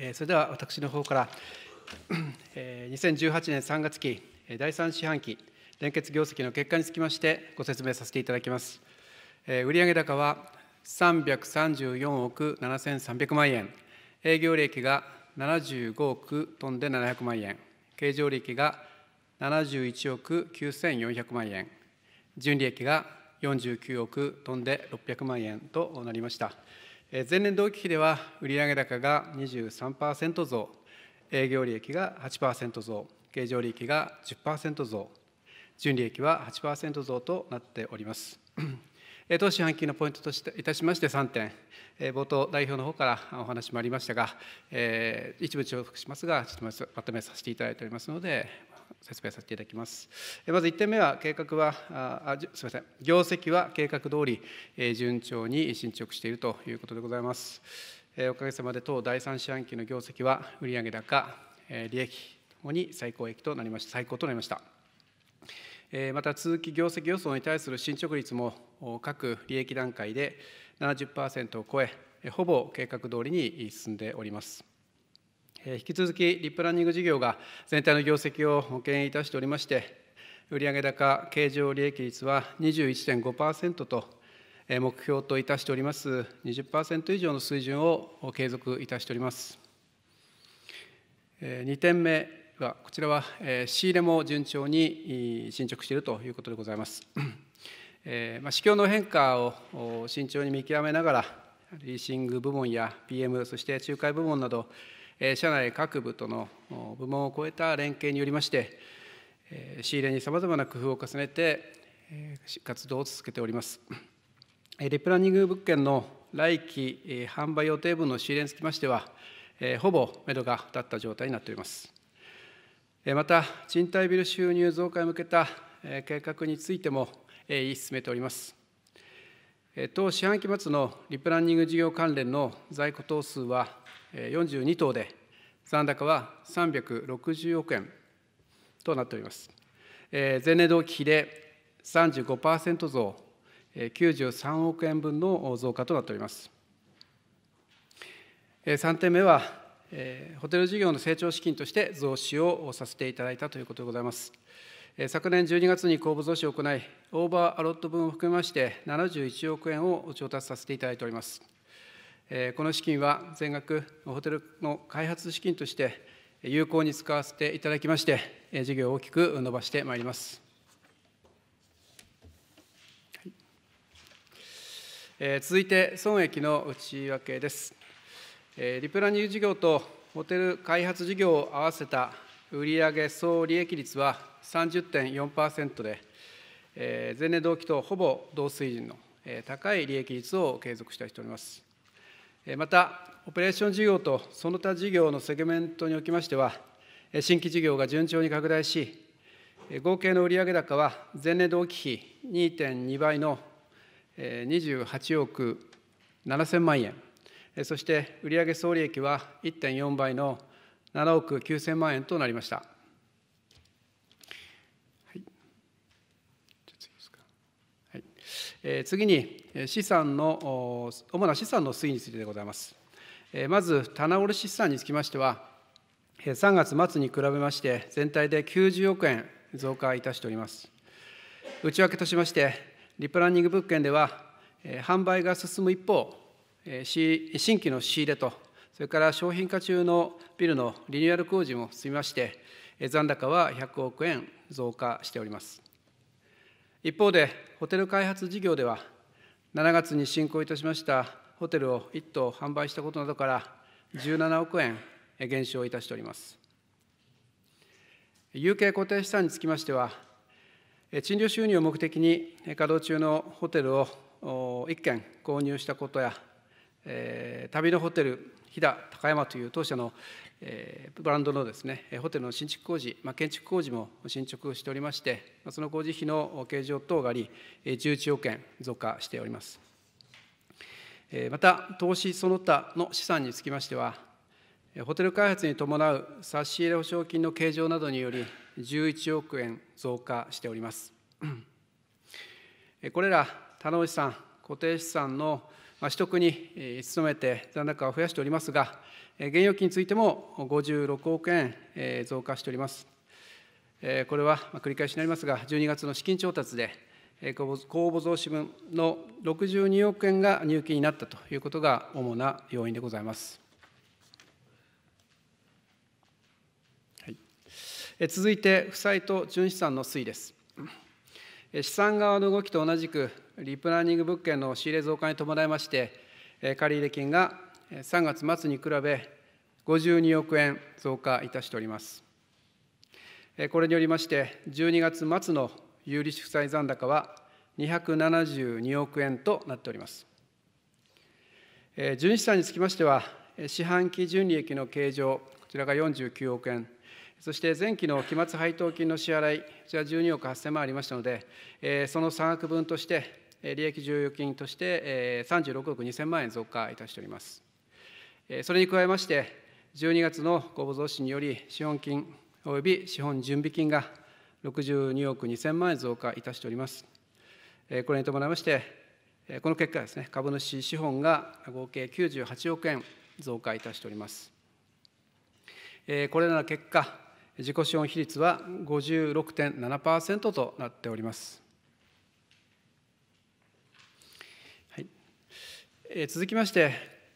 えそれでは私の方から、え2018年3月期第3四半期連結業績の結果につきましてご説明させていただきます、え売上高は334億7300万円営業利益が75億トンで700万円経常利益が71億9400万円純利益が49億トンで600万円となりました。前年同期比では売上高が23%増営業利益が8%増経常利益が10%増純利益は8%増となっております当四半期のポイントとしていたしまして3点冒頭代表の方からお話もありましたが一部重複しますがちょっとまとめさせていただいておりますので説明させていただきます。まず1点目は、計画は、あすみません、業績は計画通り、え順調に進捗しているということでございます。えおかげさまで、当第三四半期の業績は、売上高、え利益ともに最高益となりました、最高となりました。また続き業績予想に対する進捗率も各利益段階で70%を超えほぼ計画通りに進んでおります引き続きリプランニング事業が全体の業績を保険いたしておりまして売上高経常利益率は21.5%と目標といたしております20%以上の水準を継続いたしております2点目はこちらは仕入れも順調に進捗しているということでございます市況の変化を慎重に見極めながらリーシング部門や PM そして仲介部門など社内各部との部門を超えた連携によりまして仕入れにさまざまな工夫を重ねて活動を続けておりますリプランニング物件の来期販売予定分の仕入れにつきましてはほぼ目処が立った状態になっておりますまた賃貸ビル収入増加に向けた計画についても進めております当四半期末のリプランニング事業関連の在庫等数は42棟で残高は360億円となっております。前年同期比で35%増、93億円分の増加となっております。3点目は、ホテル事業の成長資金として増資をさせていただいたということでございます。昨年12月に公募増資を行い、オーバーアロット分を含めまして、71億円を調達させていただいております。この資金は全額ホテルの開発資金として有効に使わせていただきまして事業を大きく伸ばしてまいります。続いて損益の内訳です。リプラニュー事業とホテル開発事業を合わせた売上総利益率は30.4%で、前年同期とほぼ同水準の高い利益率を継続しております。またオペレーション事業とその他事業のセグメントにおきましては新規事業が順調に拡大し合計の売上高は前年同期比2.2倍の28億7000万円そして売上総利益は1.4倍の7億9000万円となりました。次に資産の主な資産の推移についてでございますまず棚卸資産につきましては3月末に比べまして全体で90億円増加いたしております内訳としましてリプランニング物件では販売が進む一方新規の仕入れとそれから商品化中のビルのリニューアル工事も進みまして残高は100億円増加しております一方でホテル開発事業では7月に進行いたしましたホテルを1棟販売したことなどから17億円減少いたしております有形固定資産につきましては賃料収入を目的に稼働中のホテルを1軒購入したことや旅のホテル飛騨高山という当社のブランドのですねホテルの新築工事、まあ、建築工事も進捗しておりましてその工事費の計上等があり11億円増加しておりますまた投資その他の資産につきましてはホテル開発に伴う差し入れ保証金の計上などにより11億円増加しておりますこれら他の資産、固定資産のまあ、取得に努めて残高を増やしておりますが、現預金についても56億円増加しております。これは繰り返しになりますが、12月の資金調達で、公募増資分の62億円が入金になったということが主な要因でございます。はい、続いて、負債と純資産の推移です。資産側の動きと同じく、リプランニング物件の仕入れ増加に伴いまして、借入金が3月末に比べ52億円増加いたしております。これによりまして、12月末の有利子負債残高は272億円となっております。純資産につきましては、四半期純利益の計上、こちらが49億円、そして前期の期末配当金の支払い、こちら12億8000万ありましたので、その差額分として、利益剰余金として36億2000万円増加いたしております。それに加えまして、12月の公募増資により、資本金及び資本準備金が62億2000万円増加いたしております。これに伴いまして、この結果ですね、株主資本が合計98億円増加いたしております。これらの結果、自己資本比率は56.7%となっております。え続きまして、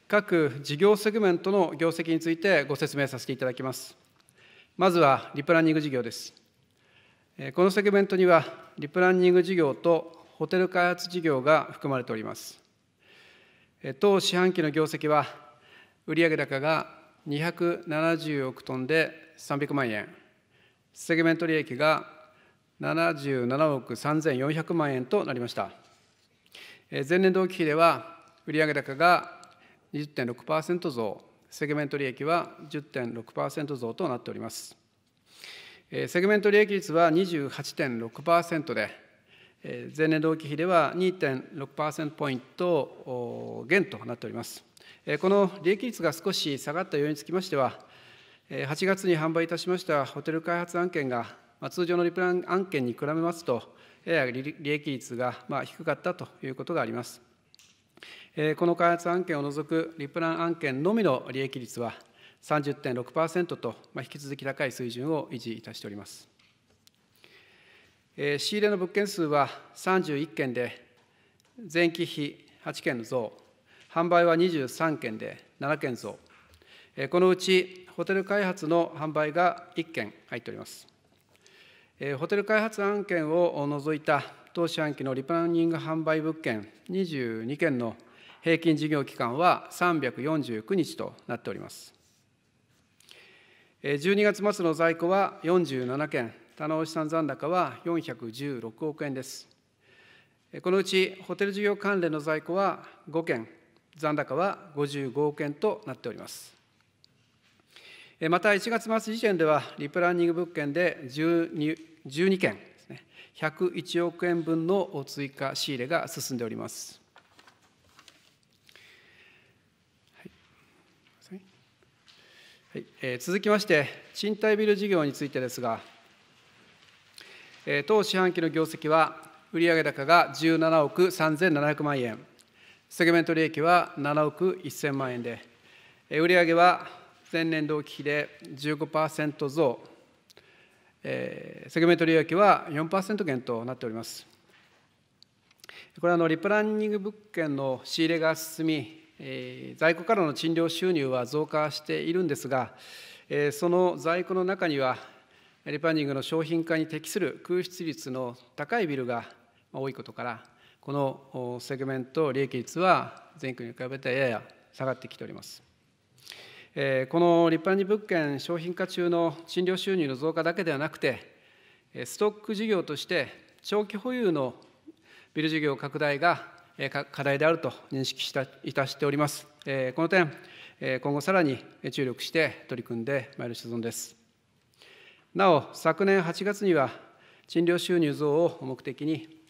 各事業セグメントの業績についてご説明させていただきます。まずはリプランニング事業です。このセグメントにはリプランニング事業とホテル開発事業が含まれております。当四半期の業績は売上高が270億トンで300万円セグメント利益が77億3400万円となりました前年同期比では売上高が20.6%増セグメント利益は10.6%増となっておりますセグメント利益率は28.6%で前年同期比では2.6%ポイント減となっておりますこの利益率が少し下がった要因につきましては8月に販売いたしましたホテル開発案件が通常のリプラン案件に比べますとやや利益率が低かったということがあります。この開発案件を除くリプラン案件のみの利益率は30.6%と引き続き高い水準を維持いたしております。仕入れの物件数は31件で前期比8件の増販売は23件で7件増このうちホテル開発の販売が1件入っております。ホテル開発案件を除いた投資半期のリプランニング販売物件22件の平均事業期間は349日となっております。12月末の在庫は47件、棚卸資残高は416億円です。このうちホテル事業関連の在庫は5件、残高は55億円となっております。また1月末時点ではリプランニング物件で 12, 12件ですね101億円分の追加仕入れが進んでおります。はいえー、続きまして賃貸ビル事業についてですが、えー、当四半期の業績は売上高が17億3700万円セグメント利益は7億1000万円で、え売上は前年同期比で15%増、えー、セグメント利益は4%減となっております。これはのリプランニング物件の仕入れが進み、えー、在庫からの賃料収入は増加しているんですが、えー、その在庫の中には、リプランニングの商品化に適する空室率の高いビルが多いことから、このセグメント利益率は全国に比べてやや下がってきております。えこの立派に物件商品化中の賃料収入の増加だけではなくてストック事業として長期保有のビル事業拡大が課題であると認識したいたしております。この点、今後さらに注力して取り組んでまいる所存です。なお、昨年8月には賃料収入増を目的に、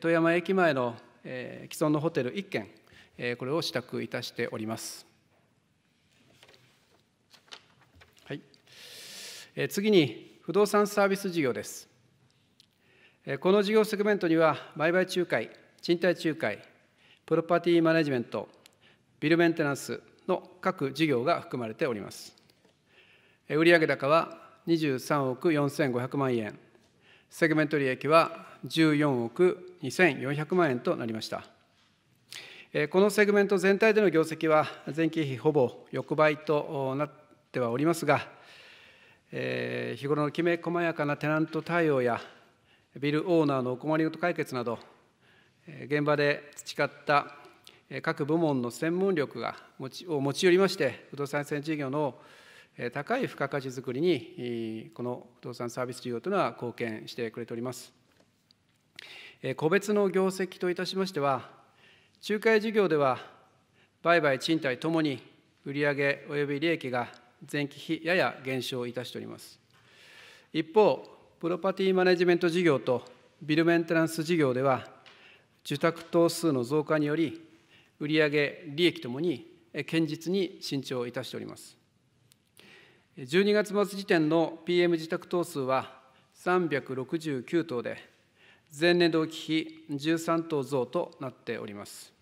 富山駅前の既存のホテル1軒、これを支度いたしております。次に不動産サービス事業です。この事業セグメントには、売買仲介、賃貸仲介、プロパティマネジメント、ビルメンテナンスの各事業が含まれております。売上高は23億4500万円、セグメント利益は14億2400万円となりました。このセグメント全体での業績は前期比ほぼ横ばいとなってはおりますが、え日頃のきめ細やかなテナント対応やビルオーナーのお困りごと解決など現場で培った各部門の専門力が持ちを持ち寄りまして不動産再事業の高い付加価値づくりにこの不動産サービス事業というのは貢献してくれております個別の業績といたしましては仲介事業では売買賃貸ともに売上及び利益が前期比やや減少いたしております一方プロパティマネジメント事業とビルメンテナンス事業では受託頭数の増加により売上利益ともに堅実に伸長いたしております12月末時点の PM 自宅頭数は369頭で前年同期比13頭増となっております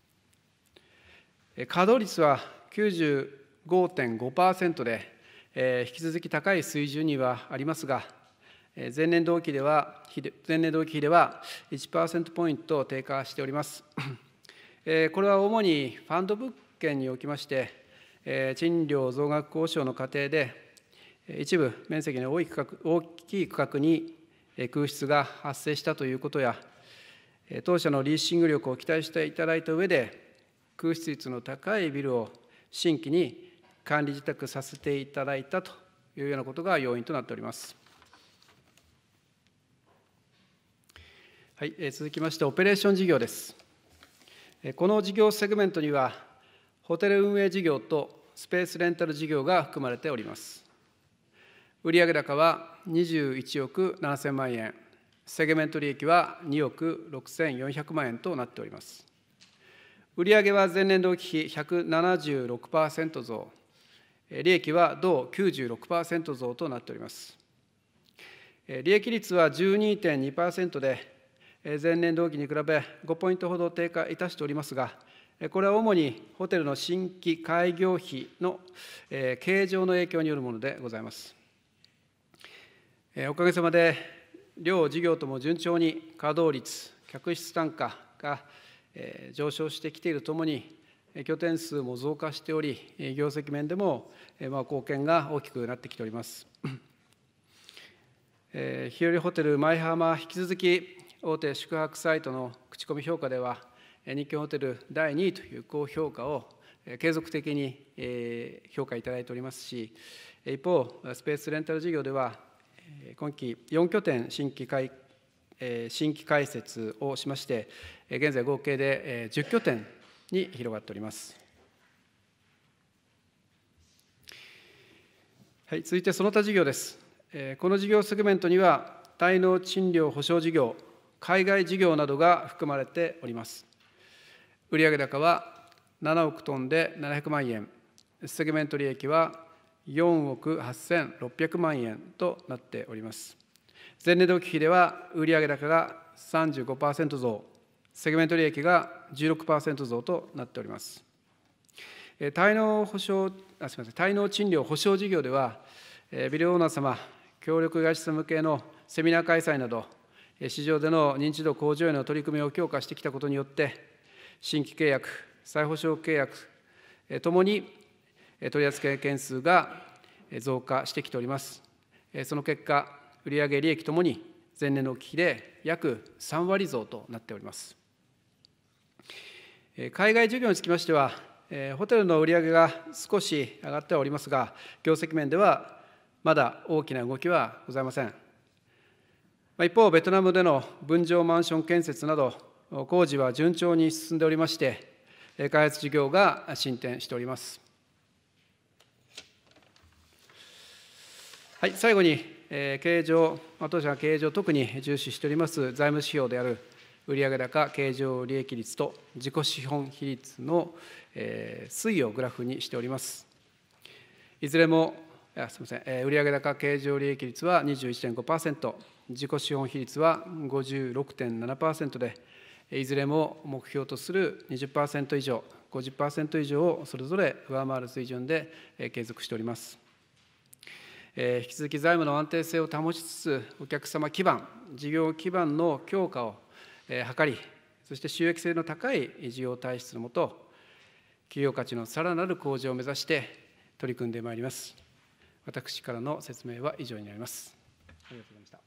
稼働率は5.5%で、え引き続き高い水準にはありますが、前年同期では前年同期比では1%ポイント低下しております。これは主にファンド物件におきまして、賃料増額交渉の過程で、一部面積の多い区画大きい区画に空室が発生したということや、当社のリーシング力を期待していただいた上で、空室率の高いビルを新規に管理自宅させていただいたというようなことが要因となっております。はい、続きまして、オペレーション事業です。この事業セグメントには、ホテル運営事業とスペースレンタル事業が含まれております。売上高は21億7000万円、セグメント利益は2億6400万円となっております。売上は前年同期比176%増、利益は同96%増となっております利益率は12.2%で前年同期に比べ5ポイントほど低下いたしておりますがこれは主にホテルの新規開業費の計上の影響によるものでございますおかげさまで両事業とも順調に稼働率客室単価が上昇してきているともに拠点数も増加しており業績面でもま貢献が大きくなってきております え日和ホテル舞浜引き続き大手宿泊サイトの口コミ評価では日経ホテル第2位という高評価を継続的に評価いただいておりますし一方スペースレンタル事業では今期4拠点新規開新規開設をしまして現在合計で10拠点に広がっております。はい、続いてその他事業です。この事業セグメントには、滞納賃料保証事業、海外事業などが含まれております。売上高は7億トンで700万円、セグメント利益は4億8600万円となっております。前年同期比では売上高が35%増、セグメント利益が16%増となっております。滞納保証あすみません滞納賃料保証事業では、ビルオーナー様、協力会社向けのセミナー開催など、市場での認知度向上への取り組みを強化してきたことによって、新規契約、再保証契約ともに取り扱い件数が増加してきております。その結果、売上利益ともに前年の危機で約3割増となっております。海外事業につきましては、ホテルの売り上げが少し上がってはおりますが、業績面ではまだ大きな動きはございません。一方、ベトナムでの分譲マンション建設など、工事は順調に進んでおりまして、開発事業が進展しております。はい、最後に、経営上、当社が経営上、特に重視しております財務指標である売上高経常利益率と自己資本比率の推移をグラフにしておりますいずれもすみません売上高経常利益率は21.5%自己資本比率は56.7%でいずれも目標とする20%以上50%以上をそれぞれ上回る水準で継続しております引き続き財務の安定性を保ちつつお客様基盤事業基盤の強化を図りそして収益性の高い需要体質のもと企業価値のさらなる向上を目指して取り組んでまいります私からの説明は以上になりますありがとうございました